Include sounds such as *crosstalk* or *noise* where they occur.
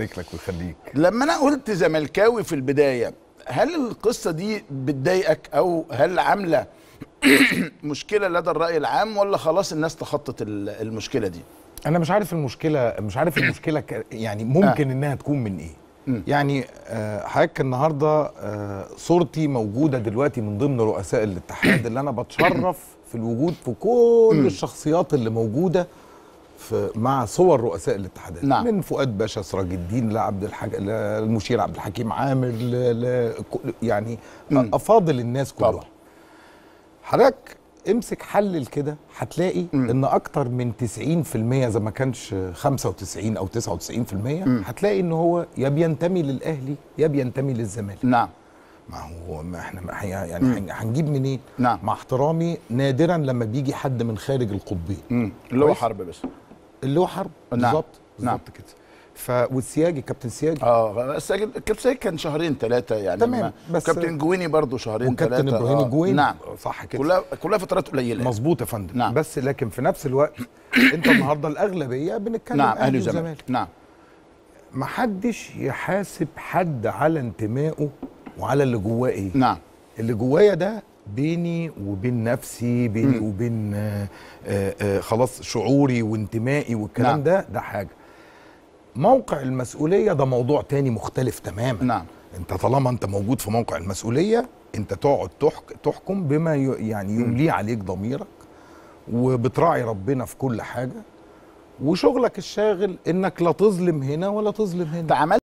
يبارك لك ويخليك لما انا قلت زملكاوي في البدايه هل القصه دي بتضايقك او هل عامله *clears throat* مشكله لدى الراي العام ولا خلاص الناس تخطت المشكله دي انا مش عارف المشكله مش عارف المشكله يعني ممكن آه. انها تكون من ايه يعني آه، حضرتك النهارده آه، صورتي موجوده دلوقتي من ضمن رؤساء الاتحاد اللي انا بتشرف في الوجود في كل الشخصيات اللي موجوده في مع صور رؤساء الاتحادات نعم. من فؤاد باشا سراج الدين لعبد الحاج للمشير عبد الحكيم عامر ل... ل... يعني افاضل الناس كلها حضرتك امسك حلل كده هتلاقي ان اكتر من 90% اذا ما كانش 95 او 99% مم. هتلاقي ان هو يا بينتمي للاهلي يا بينتمي للزمالك نعم ما هو ما احنا ما يعني هنجيب منين؟ نعم مع احترامي نادرا لما بيجي حد من خارج القطبين اللي هو حرب بس اللي هو حرب نعم بالظبط بالظبط نعم. كده ف والسياجي كابتن سياجي اه كابتن سياجي كان شهرين ثلاثه يعني تمام بس كابتن جويني برضه شهرين ثلاثه وكابتن ابراهيم آه الجويني نعم صح كده كلها كلها فترات قليله مظبوط يا فندم نعم. بس لكن في نفس الوقت *coughs* انت النهارده الاغلبيه بنتكلم نعم اهلي وزمالك نعم ما حدش يحاسب حد على انتمائه وعلى اللي جواه ايه نعم اللي جوايا ده بيني وبين نفسي بيني وبين آه، آه، آه، خلاص شعوري وانتمائي والكلام نعم. ده ده حاجه موقع المسؤوليه ده موضوع تاني مختلف تماما نعم انت طالما انت موجود في موقع المسؤوليه انت تقعد تحك تحكم بما يعني يمليه عليك ضميرك وبتراعي ربنا في كل حاجه وشغلك الشاغل انك لا تظلم هنا ولا تظلم هنا طيب،